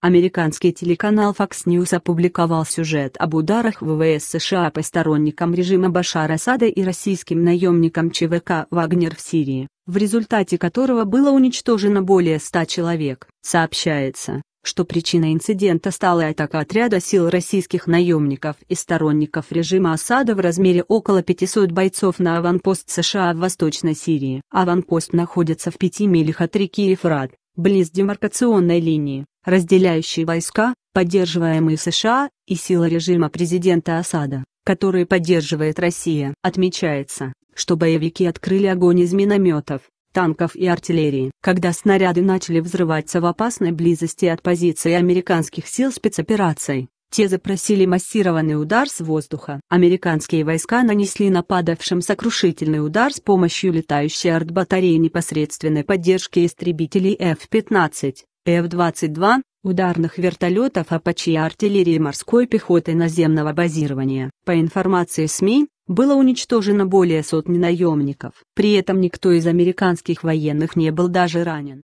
Американский телеканал Fox News опубликовал сюжет об ударах ВВС США по сторонникам режима Башара Асада и российским наемникам ЧВК «Вагнер» в Сирии, в результате которого было уничтожено более 100 человек. Сообщается, что причиной инцидента стала атака отряда сил российских наемников и сторонников режима Асада в размере около 500 бойцов на аванпост США в Восточной Сирии. Аванпост находится в 5 милях от реки Ефрат, близ демаркационной линии, разделяющей войска, поддерживаемые США, и силы режима президента Асада, которые поддерживает Россия. Отмечается, что боевики открыли огонь из минометов, танков и артиллерии. Когда снаряды начали взрываться в опасной близости от позиции американских сил спецопераций, те запросили массированный удар с воздуха. Американские войска нанесли нападавшим сокрушительный удар с помощью летающей артбатареи непосредственной поддержки истребителей F-15, F-22, ударных вертолетов Апачи артиллерии морской пехоты наземного базирования. По информации СМИ, было уничтожено более сотни наемников. При этом никто из американских военных не был даже ранен.